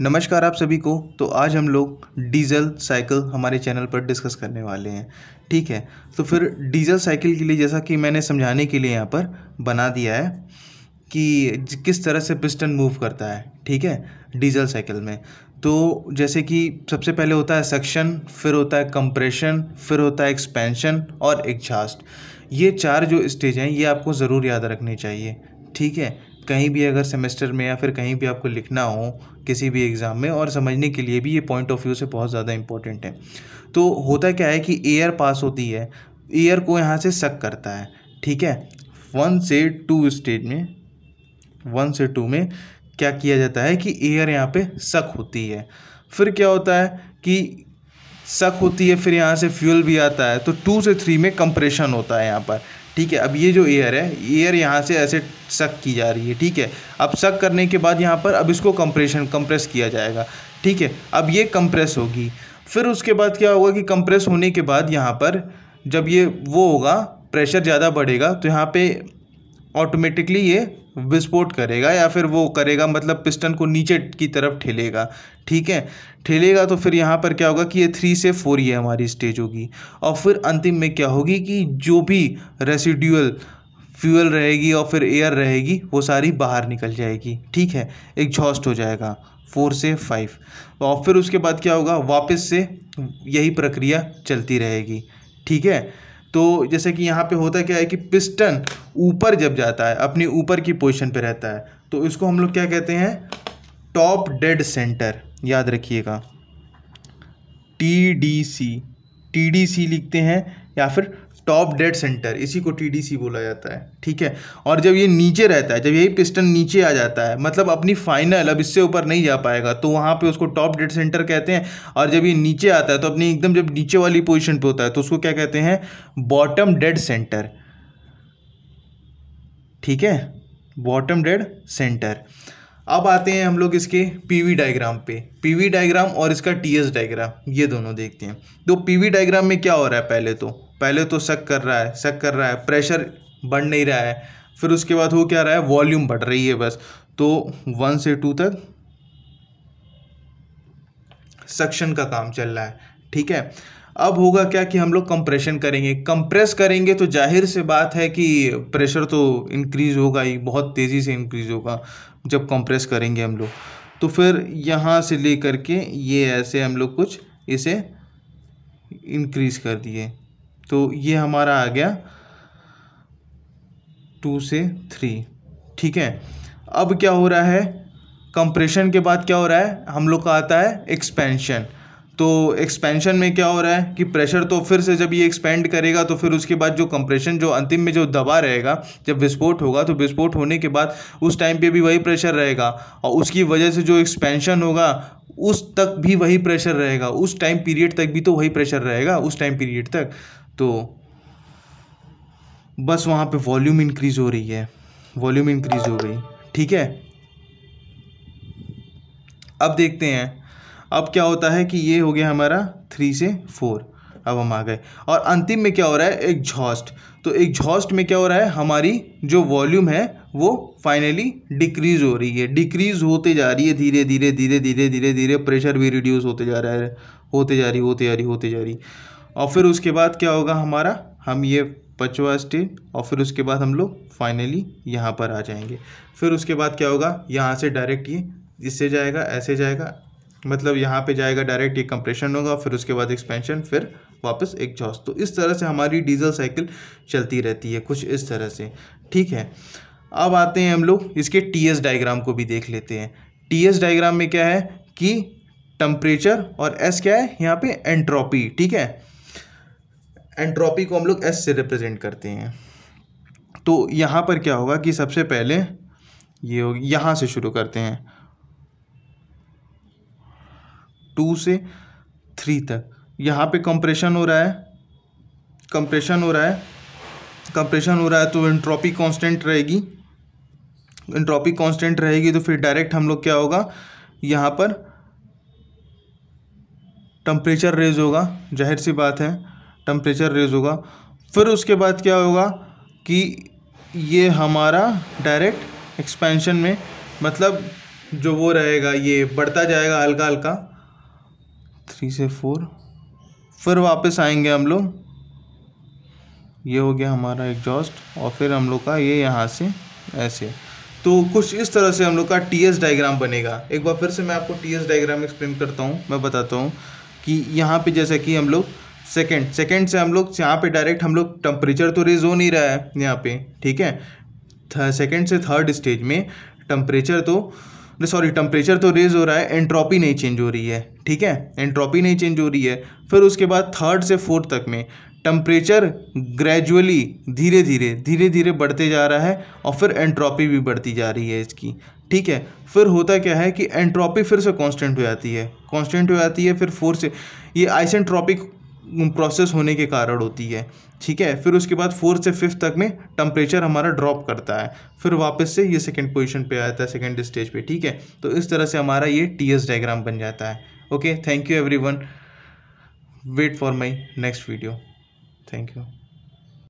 नमस्कार आप सभी को तो आज हम लोग डीजल साइकिल हमारे चैनल पर डिस्कस करने वाले हैं ठीक है तो फिर डीजल साइकिल के लिए जैसा कि मैंने समझाने के लिए यहाँ पर बना दिया है कि किस तरह से पिस्टन मूव करता है ठीक है डीजल साइकिल में तो जैसे कि सबसे पहले होता है सक्शन फिर होता है कंप्रेशन फिर होता है एक्सपेंशन और एग्जास्ट ये चार जो स्टेज हैं ये आपको ज़रूर याद रखने चाहिए ठीक है कहीं भी अगर सेमेस्टर में या फिर कहीं भी आपको लिखना हो किसी भी एग्ज़ाम में और समझने के लिए भी ये पॉइंट ऑफ व्यू से बहुत ज़्यादा इंपॉर्टेंट है तो होता क्या है कि एयर पास होती है एयर को यहाँ से सक करता है ठीक है वन से टू स्टेज में वन से टू में क्या किया जाता है कि एयर यहाँ पे सक होती है फिर क्या होता है कि सक होती है फिर यहाँ से फ्यूल भी आता है तो टू से थ्री में कंप्रेशन होता है यहाँ पर ठीक है अब ये जो एयर है एयर यहाँ से ऐसे सक की जा रही है ठीक है अब सक करने के बाद यहाँ पर अब इसको कंप्रेशन कंप्रेस किया जाएगा ठीक है अब ये कंप्रेस होगी फिर उसके बाद क्या होगा कि कंप्रेस होने के बाद यहाँ पर जब ये वो होगा प्रेशर ज़्यादा बढ़ेगा तो यहाँ पे ऑटोमेटिकली ये विस्फोट करेगा या फिर वो करेगा मतलब पिस्टन को नीचे की तरफ ठेलेगा ठीक है ठेलेगा तो फिर यहाँ पर क्या होगा कि ये थ्री से फोर ये हमारी स्टेज होगी और फिर अंतिम में क्या होगी कि जो भी रेसिड्यूअल फ्यूल रहेगी और फिर एयर रहेगी वो सारी बाहर निकल जाएगी ठीक है एग्जॉस्ट हो जाएगा फोर से फाइव और फिर उसके बाद क्या होगा वापस से यही प्रक्रिया चलती रहेगी ठीक है तो जैसे कि यहाँ पे होता क्या है कि पिस्टन ऊपर जब जाता है अपनी ऊपर की पोजिशन पर रहता है तो इसको हम लोग क्या कहते हैं टॉप डेड सेंटर याद रखिएगा T D C T D C लिखते हैं या फिर टॉप डेड सेंटर इसी को टीडीसी बोला जाता है ठीक है और जब ये नीचे रहता है जब यही पिस्टन नीचे आ जाता है मतलब अपनी फाइनल अब इससे ऊपर नहीं जा पाएगा तो वहाँ पे उसको टॉप डेड सेंटर कहते हैं और जब ये नीचे आता है तो अपनी एकदम जब नीचे वाली पोजिशन पर होता है तो उसको क्या कहते हैं बॉटम डेड सेंटर ठीक है बॉटम डेड सेंटर अब आते हैं हम लोग इसके पीवी डायग्राम पे पीवी डायग्राम और इसका टीएस डायग्राम ये दोनों देखते हैं तो पीवी डायग्राम में क्या हो रहा है पहले तो पहले तो शक कर रहा है शक कर रहा है प्रेशर बढ़ नहीं रहा है फिर उसके बाद वो क्या रहा है वॉल्यूम बढ़ रही है बस तो वन से टू तक सक्शन का काम चल रहा है ठीक है अब होगा क्या कि हम लोग कंप्रेशन करेंगे कंप्रेस करेंगे तो जाहिर से बात है कि प्रेशर तो इंक्रीज होगा ही बहुत तेज़ी से इंक्रीज होगा जब कंप्रेस करेंगे हम लोग तो फिर यहाँ से ले करके ये ऐसे हम लोग कुछ इसे इंक्रीज़ कर दिए तो ये हमारा आ गया टू से थ्री ठीक है अब क्या हो रहा है कंप्रेशन के बाद क्या हो रहा है हम लोग का आता है एक्सपेंशन तो एक्सपेंशन में क्या हो रहा है कि प्रेशर तो फिर से जब ये एक्सपेंड करेगा तो फिर उसके बाद जो कंप्रेशन जो अंतिम में जो दबा रहेगा जब विस्फोट होगा तो विस्फोट होने के बाद उस टाइम पे भी वही प्रेशर रहेगा और उसकी वजह से जो एक्सपेंशन होगा उस तक भी वही प्रेशर रहेगा उस टाइम पीरियड तक भी तो वही प्रेशर रहेगा उस टाइम पीरियड तक तो बस वहाँ पे वॉल्यूम इंक्रीज़ हो रही है वॉल्यूम इंक्रीज़ हो गई ठीक है अब देखते हैं अब क्या होता है कि ये हो गया हमारा थ्री से फोर अब हम आ गए और अंतिम में क्या हो रहा है एक झॉस्ट तो एक झॉस्ट में क्या हो रहा है हमारी जो वॉल्यूम है वो फाइनली डिक्रीज़ हो रही है डिक्रीज़ होते जा रही है धीरे धीरे धीरे धीरे धीरे धीरे प्रेशर भी रिड्यूस होते जा रहा है होते जा रही होते जा रही होते जा रही और फिर उसके बाद क्या होगा हमारा हम ये पचवा स्टेट और फिर उसके बाद हम लोग फाइनली यहाँ पर आ जाएंगे फिर उसके बाद क्या होगा यहाँ से डायरेक्ट ये इससे जाएगा ऐसे जाएगा मतलब यहाँ पे जाएगा डायरेक्ट ये कंप्रेशन होगा फिर उसके बाद एक्सपेंशन फिर वापस एक जॉस तो इस तरह से हमारी डीजल साइकिल चलती रहती है कुछ इस तरह से ठीक है अब आते हैं हम लोग इसके टी एस डाइग्राम को भी देख लेते हैं टी एस डाइग्राम में क्या है कि टम्परेचर और एस क्या है यहाँ पे एंट्रोपी ठीक है एंट्रोपी को हम लोग एस से रिप्रेजेंट करते हैं तो यहाँ पर क्या होगा कि सबसे पहले ये होगी यहाँ से शुरू करते हैं टू से थ्री तक यहाँ पे कंप्रेशन हो रहा है कंप्रेशन हो रहा है कंप्रेशन हो रहा है तो एंट्रोपी कांस्टेंट रहेगी एंट्रोपी कांस्टेंट रहेगी तो फिर डायरेक्ट हम लोग क्या होगा यहाँ पर टम्परेचर रेज होगा जाहिर सी बात है टेम्परेचर रेज होगा फिर उसके बाद क्या होगा कि ये हमारा डायरेक्ट एक्सपेंशन में मतलब जो वो रहेगा ये बढ़ता जाएगा हल्का हल्का थ्री से फोर फिर वापस आएंगे हम लोग ये हो गया हमारा एग्जॉस्ट और फिर हम लोग का ये यहाँ से ऐसे तो कुछ इस तरह से हम लोग का टी एस बनेगा एक बार फिर से मैं आपको टी एस एक्सप्लेन करता हूँ मैं बताता हूँ कि यहाँ पे जैसे कि हम लोग सेकेंड सेकेंड से हम लोग यहाँ पे डायरेक्ट हम लोग टेम्परेचर तो रेज हो नहीं रहा है यहाँ पे ठीक है सेकेंड से थर्ड स्टेज में टेम्परेचर तो सॉरी टेम्परेचर तो रेज हो रहा है एंट्रोपी नहीं चेंज हो रही है ठीक है एंट्रोपी नहीं चेंज हो रही है फिर उसके बाद थर्ड से फोर्थ तक में टम्परेचर ग्रेजुअली धीरे धीरे धीरे धीरे बढ़ते जा रहा है और फिर एंट्रोपी भी बढ़ती जा रही है इसकी ठीक है फिर होता क्या है कि एंट्रोपी फिर से कांस्टेंट हो जाती है कांस्टेंट हो जाती है फिर फोर से ये आइसेंट्रॉपिक प्रोसेस होने के कारण होती है ठीक है फिर उसके बाद फोर्थ से फिफ्थ तक में टम्परेचर हमारा ड्रॉप करता है फिर वापस से ये सेकेंड पोजिशन पर आता है सेकेंड स्टेज पर ठीक है तो इस तरह से हमारा ये टी एस डायग्राम बन जाता है okay thank you everyone wait for my next video thank you